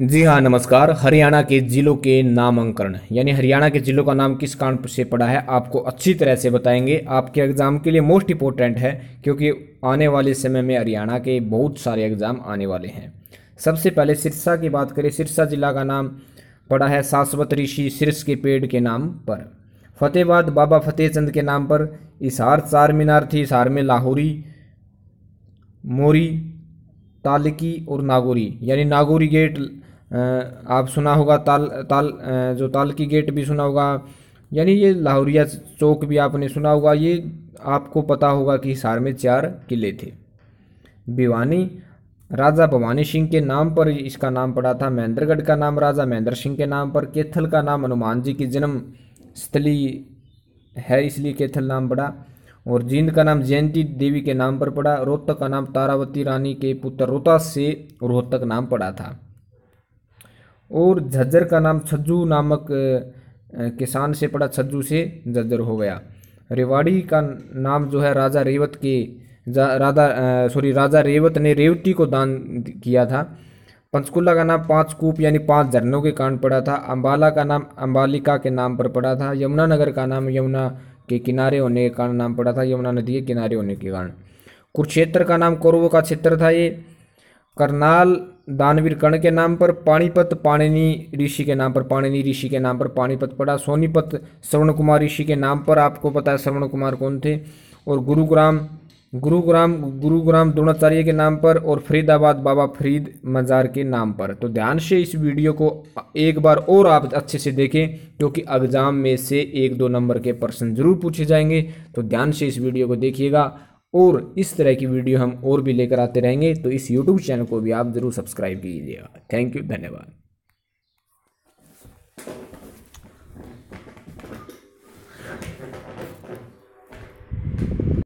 जी हाँ नमस्कार हरियाणा के जिलों के नामांकन यानी हरियाणा के जिलों का नाम किस कारण से पड़ा है आपको अच्छी तरह से बताएंगे आपके एग्ज़ाम के लिए मोस्ट इंपॉर्टेंट है क्योंकि आने वाले समय में हरियाणा के बहुत सारे एग्ज़ाम आने वाले हैं सबसे पहले सिरसा की बात करें सिरसा जिला का नाम पड़ा है शाश्वत ऋषि सिरस के पेड़ के नाम पर फतेहबाद बाबा फतेह चंद के नाम पर इसहार चार मीनार थी इसहार में लाहौरी मोरी तालकी और नागौरी यानी नागौरी गेट आप सुना होगा ताल ताल जो तालकी गेट भी सुना होगा यानी ये लाहौरिया चौक भी आपने सुना होगा ये आपको पता होगा कि हिसार में चार किले थे भिवानी राजा भवानी सिंह के नाम पर इसका नाम पड़ा था महेंद्रगढ़ का नाम राजा महेंद्र सिंह के नाम पर केथल का नाम हनुमान जी की जन्म स्थली है इसलिए केथल नाम पड़ा और जींद का नाम जयंती देवी के नाम पर पड़ा रोहतक का नाम तारावती रानी के पुत्र रोहता से रोहतक नाम पड़ा था और झज्जर का नाम छज्जू नामक किसान से पड़ा छज्जू से झज्जर हो गया रेवाड़ी का नाम जो है राजा रेवत के राजा सॉरी राजा रेवत ने रेवती को दान किया था पंचकुला का नाम पांच कूप यानी पांच झरनों के कारण पड़ा था अम्बाला का नाम अम्बालिका के नाम पर पड़ा था यमुनानगर का नाम यमुना के किनारे होने के कारण नाम पड़ा था यमुना नदी के किनारे होने के कारण कुरुक्षेत्र का नाम कौरव का क्षेत्र था ये करनाल दानवीर कर्ण के नाम पर पाणीपत पाणिनी ऋषि के नाम पर पाणिनी ऋषि के नाम पर पाणीपत पड़ा सोनीपत श्रवण कुमार ऋषि के नाम पर आपको पता है श्रवण कुमार कौन थे और गुरुग्राम गुरुग्राम गुरुग्राम द्रोणाचार्य के नाम पर और फरीदाबाद बाबा फरीद मज़ार के नाम पर तो ध्यान से इस वीडियो को एक बार और आप अच्छे से देखें क्योंकि तो एग्ज़ाम में से एक दो नंबर के प्रश्न ज़रूर पूछे जाएंगे तो ध्यान से इस वीडियो को देखिएगा और इस तरह की वीडियो हम और भी लेकर आते रहेंगे तो इस यूट्यूब चैनल को भी आप ज़रूर सब्सक्राइब कीजिएगा थैंक यू धन्यवाद